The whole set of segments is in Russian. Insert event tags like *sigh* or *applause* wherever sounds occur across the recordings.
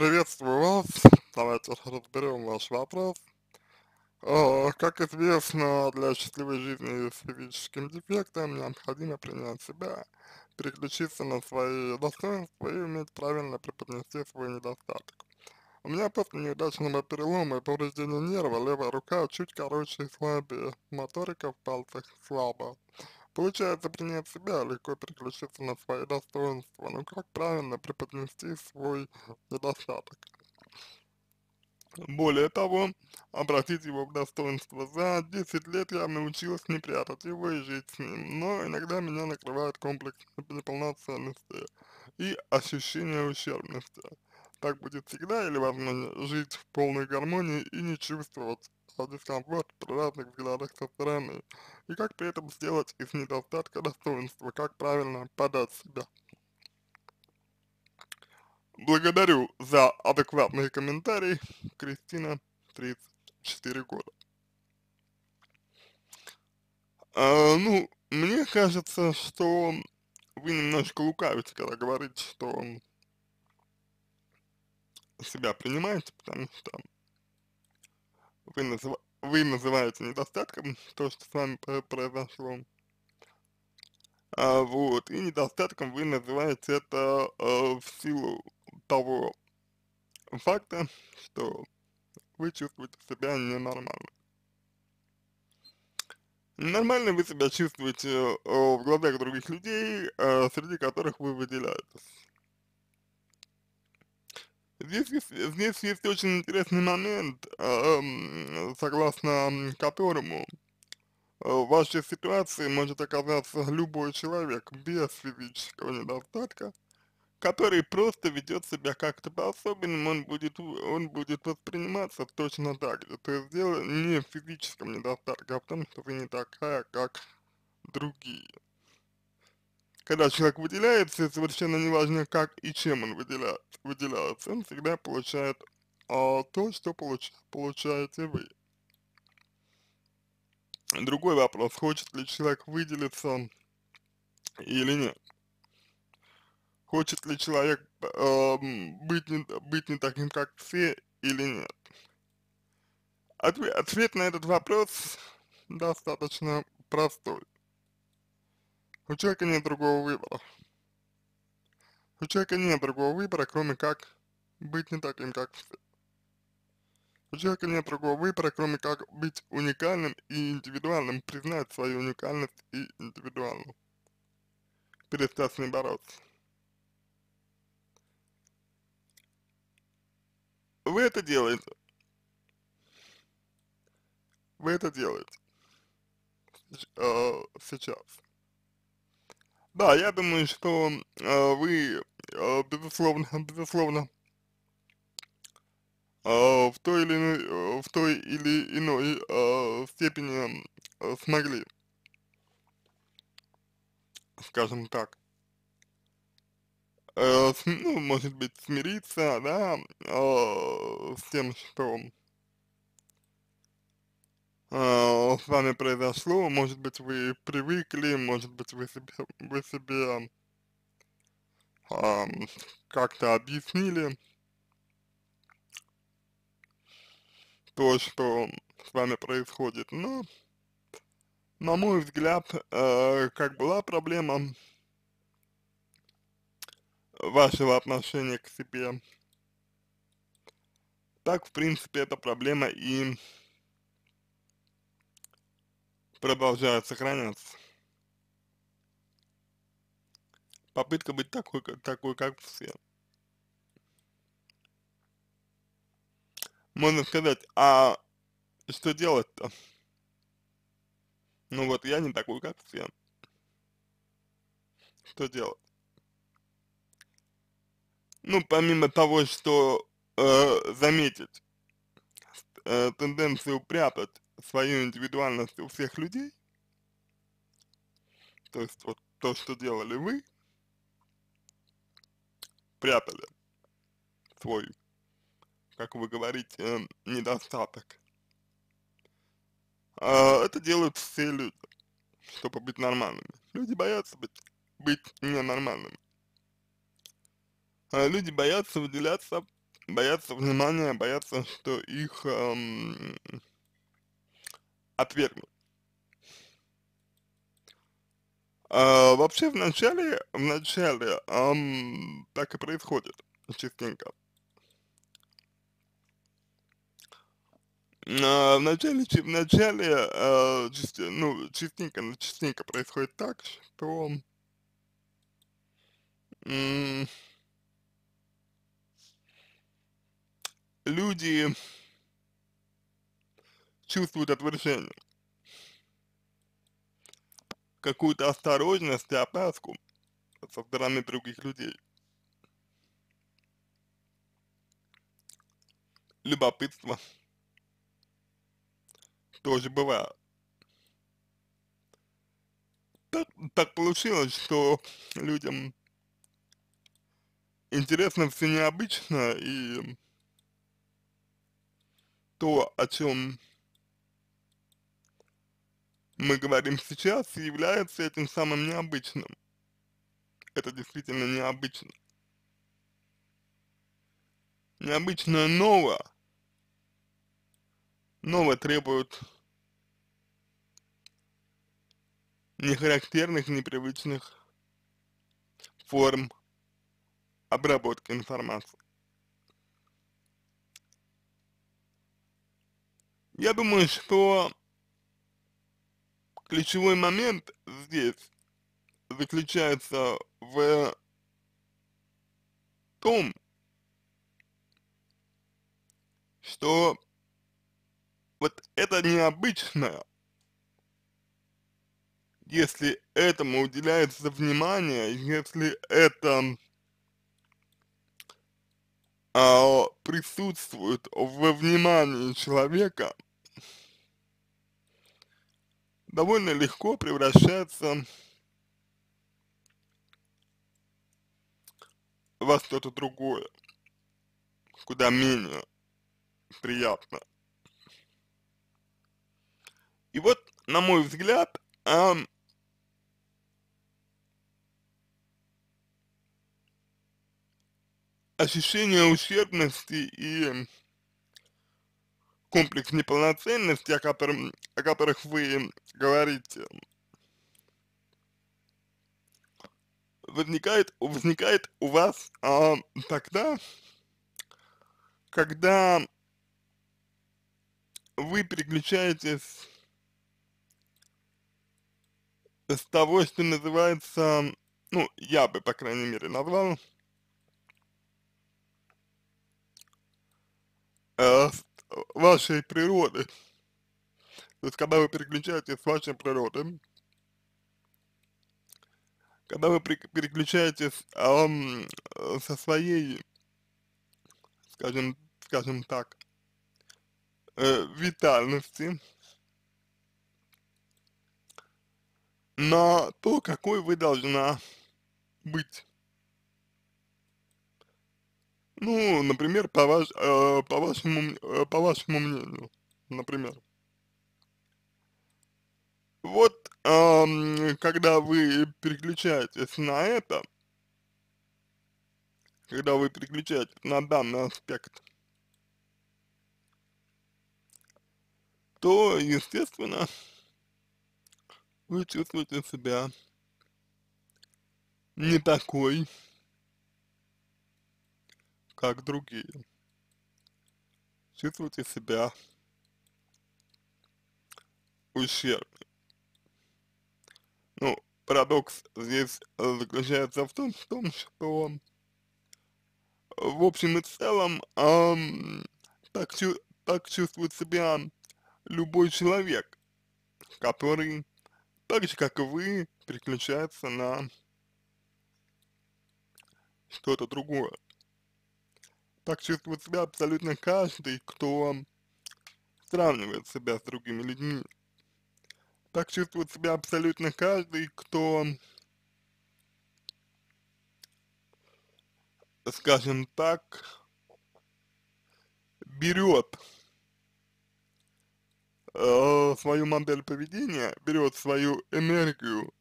Приветствую вас. Давайте разберем ваш вопрос. Как известно, для счастливой жизни с физическим дефектом необходимо принять себя, переключиться на свои достоинства и уметь правильно преподнести свой недостаток. У меня после неудачного перелома и повреждения нерва левая рука чуть короче и слабее, моторика в пальцах слабо. Получается принять себя, легко переключиться на свои достоинства, но как правильно преподнести свой недостаток? Более того, обратить его в достоинство. За 10 лет я научилась не прятать его и жить с ним, но иногда меня накрывает комплекс неполноценности и ощущение ущербности. Так будет всегда или возможно жить в полной гармонии и не чувствовать дискомфорт при разных взглядах со стороны, и как при этом сделать из недостатка достоинства, как правильно подать себя. Благодарю за адекватные комментарии, Кристина, 34 года. А, ну, мне кажется, что вы немножко лукавите, когда говорите, что себя принимаете, потому что вы называете вы называете недостатком, *laughs* то, что с вами произошло. А, вот, и недостатком вы называете это а, в силу того факта, что вы чувствуете себя ненормально. Нормально вы себя чувствуете э, в глазах других людей, э, среди которых вы выделяетесь. Здесь есть, здесь есть очень интересный момент, а, согласно которому э, в вашей ситуации может оказаться любой человек без физического недостатка, который просто ведет себя как-то по-особенному, он будет, он будет восприниматься точно так же. То есть дело не в физическом недостатке, а в том, что вы не такая, как другие когда человек выделяется, совершенно неважно как и чем он выделяет, выделяется, он всегда получает а, то, что получ, получаете вы. Другой вопрос, хочет ли человек выделиться или нет. Хочет ли человек э, быть, не, быть не таким, как все, или нет. Ответ, ответ на этот вопрос достаточно простой. У человека нет другого выбора. У человека нет другого выбора, кроме как быть не таким, как все. У человека нет другого выбора, кроме как быть уникальным и индивидуальным, признать свою уникальность и индивидуальность. Перестать с ней бороться. Вы это делаете. Вы это делаете. Э, сейчас. Да, я думаю, что э, вы, э, безусловно, *laughs* безусловно, э, в, той или иной, в той или иной э, степени э, смогли, скажем так, э, ну, может быть, смириться, да, э, с тем, что э, с вами произошло, может быть вы привыкли, может быть вы себе, вы себе э, как-то объяснили то, что с вами происходит, но ну, на мой взгляд, э, как была проблема вашего отношения к себе, так, в принципе, эта проблема и продолжает сохраняться. Попытка быть такой, такой как все. Можно сказать, а что делать-то? Ну вот я не такой, как все. Что делать? Ну, помимо того, что э, заметить э, тенденцию прятать свою индивидуальность у всех людей, то есть вот то, что делали вы, прятали свой, как вы говорите, эм, недостаток. А это делают все люди, чтобы быть нормальными. Люди боятся быть, быть ненормальными. А люди боятся выделяться, боятся внимания, боятся, что их эм, отвергнут. А, вообще в начале, в начале эм, так и происходит частенько. А, в начале, в начале э, а, части, ну, частенько, частенько происходит так, что э, люди чувствует отвержение, какую-то осторожность и опаску со стороны других людей. Любопытство тоже бывает. Так, так получилось, что людям интересно все необычно и то, о чем мы говорим сейчас, является этим самым необычным. Это действительно необычно. Необычное новое. Новое требует нехарактерных, непривычных форм обработки информации. Я думаю, что Ключевой момент здесь заключается в том, что вот это необычно, если этому уделяется внимание, если это а, присутствует во внимании человека – довольно легко превращается во что-то другое, куда менее приятно. И вот, на мой взгляд, эм, ощущение ущербности и комплекс неполноценности, о, котором, о которых вы говорите, возникает, возникает у вас а, тогда, когда вы переключаетесь с того, что называется, ну, я бы, по крайней мере, назвал, э, вашей природы. То есть, когда вы переключаетесь с вашей природы, когда вы переключаетесь эм, со своей, скажем, скажем так, э, витальности на то, какой вы должна быть ну, например, по, ваш, э, по, вашему, э, по вашему мнению, например. Вот, э, когда вы переключаетесь на это, когда вы переключаетесь на данный аспект, то, естественно, вы чувствуете себя не такой, как другие. Чувствуйте себя ущербным. Ну, парадокс здесь заключается в том, в том что в общем и целом эм, так, чу так чувствует себя любой человек, который так же, как и вы, переключается на что-то другое так чувствует себя абсолютно каждый, кто сравнивает себя с другими людьми. Так чувствует себя абсолютно каждый, кто, скажем так, берет э, свою модель поведения, берет свою энергию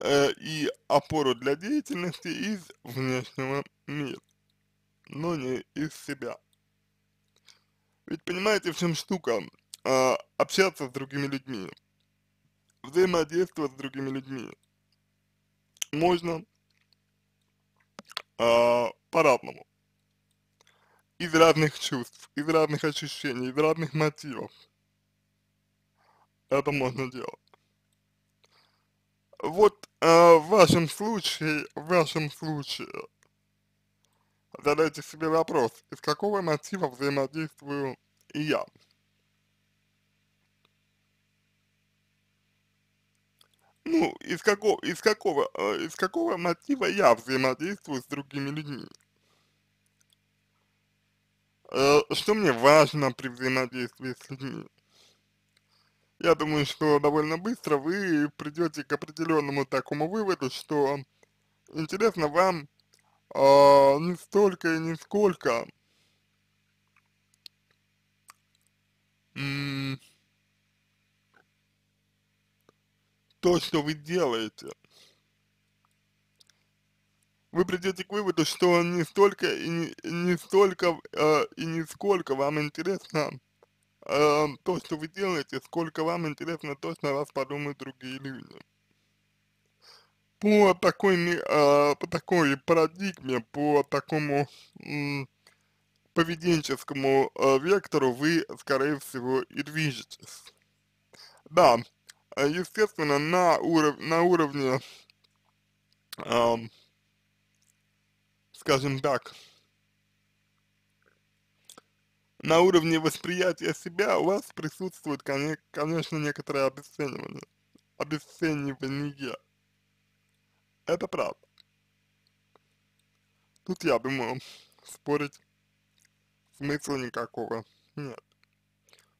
э, и опору для деятельности из внешнего мира но не из себя. Ведь понимаете, в чем штука? А, общаться с другими людьми, взаимодействовать с другими людьми можно а, по-разному. Из разных чувств, из разных ощущений, из разных мотивов. Это можно делать. Вот э, в вашем случае, в вашем случае, задайте себе вопрос, из какого мотива взаимодействую и я. Ну, из какого, из какого, э, из какого мотива я взаимодействую с другими людьми? Э, что мне важно при взаимодействии с людьми? Я думаю, что довольно быстро вы придете к определенному такому выводу, что интересно вам а, не столько и не сколько то, что вы делаете. Вы придете к выводу, что не столько и не, не столько э, и не сколько вам интересно э, то, что вы делаете, сколько вам интересно то, что о вас подумают другие люди по такой, э, по такой парадигме, по такому э, поведенческому э, вектору вы, скорее всего, и движетесь. Да, а, естественно, на, уров на уровне, э, скажем так, на уровне восприятия себя у вас присутствует, конечно, некоторое обесценивание, обесценивание это правда. Тут, я думаю, спорить смысла никакого нет.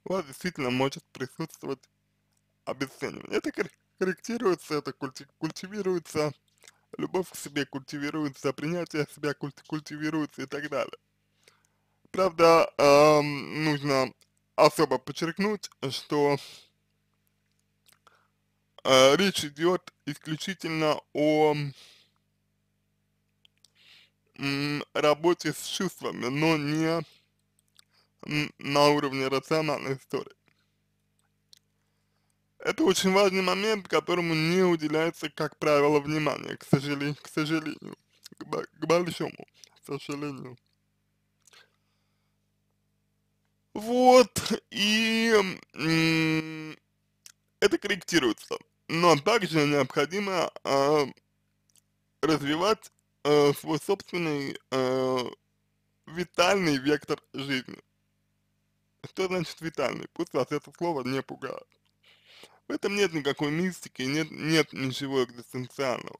У вас действительно может присутствовать обесценивание. Это корректируется, это культи культивируется, любовь к себе культивируется, принятие себя культи культивируется и так далее. Правда, эм, нужно особо подчеркнуть, что а, речь идет исключительно о работе с чувствами, но не на уровне рациональной истории. Это очень важный момент, которому не уделяется, как правило, внимания, к сожалению, к сожалению, к, к большому сожалению. Вот, и это корректируется но также необходимо э, развивать э, свой собственный э, витальный вектор жизни. Что значит витальный? Пусть вас это слово не пугает. В этом нет никакой мистики, нет, нет ничего экзистенциального.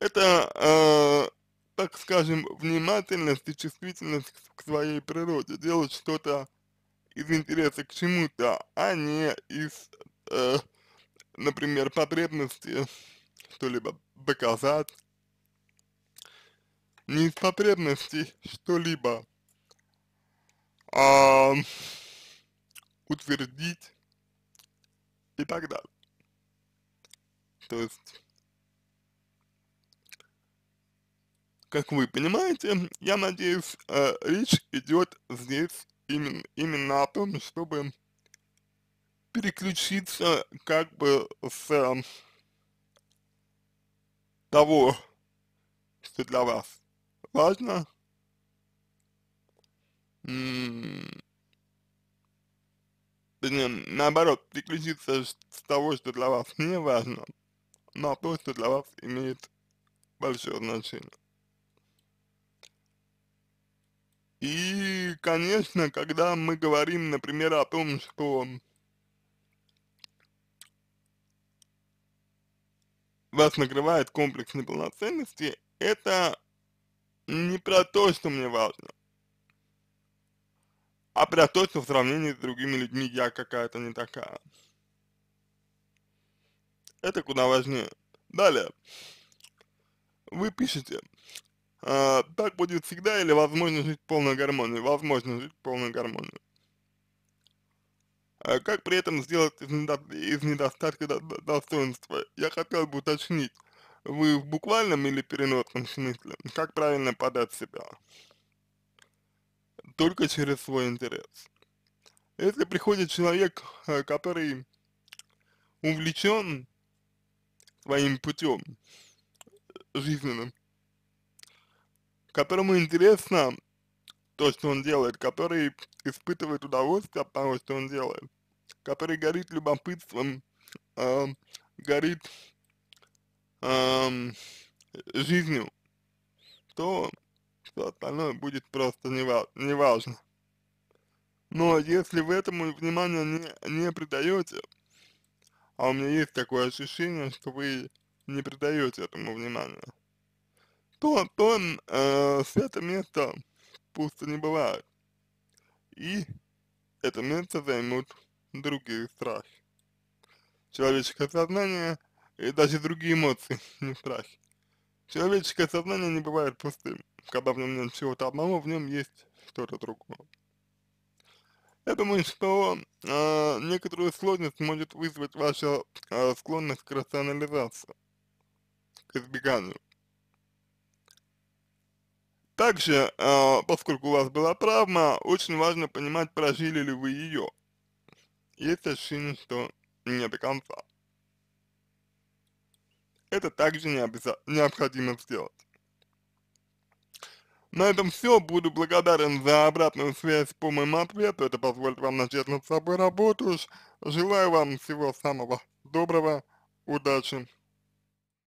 Это, э, так скажем, внимательность и чувствительность к своей природе, делать что-то из интереса к чему-то, а не из э, например, потребности что-либо доказать, не из потребности что-либо а, утвердить и так далее. То есть, как вы понимаете, я надеюсь, э, речь идет здесь именно, именно о том, чтобы переключиться как бы с эм, того, что для вас важно, наоборот, переключиться с того, что для вас не важно, на то, что для вас имеет большое значение. И, конечно, когда мы говорим, например, о том, что вас накрывает комплекс неполноценности, это не про то, что мне важно, а про то, что в сравнении с другими людьми я какая-то не такая. Это куда важнее. Далее. Вы пишете, э, так будет всегда или возможно жить в полной гармонии? Возможно жить в полной гармонии. А как при этом сделать из, недостатка до... достоинства? Я хотел бы уточнить, вы в буквальном или переносном смысле? Как правильно подать себя? Только через свой интерес. Если приходит человек, э, который увлечен своим путем э, жизненным, которому интересно то, что он делает, который испытывает удовольствие от того, что он делает, который горит любопытством, э, горит э, жизнью, то все остальное будет просто неважно. Но если вы этому внимания не, не придаете, а у меня есть такое ощущение, что вы не придаете этому внимания, то, то э, с это место пусто не бывает. И это место займут другие страхи. Человеческое сознание и даже другие эмоции, *laughs* не страхи. Человеческое сознание не бывает пустым. Когда в нем нет чего-то одного, в нем есть что-то другое. Я думаю, что э, некоторую сложность может вызвать ваша э, склонность к рационализации, к избеганию. Также, э, поскольку у вас была травма, очень важно понимать, прожили ли вы ее. Есть ощущение, что не до конца. Это также не необходимо сделать. На этом все. Буду благодарен за обратную связь по моему ответу. Это позволит вам начать над собой работу. Желаю вам всего самого доброго. Удачи!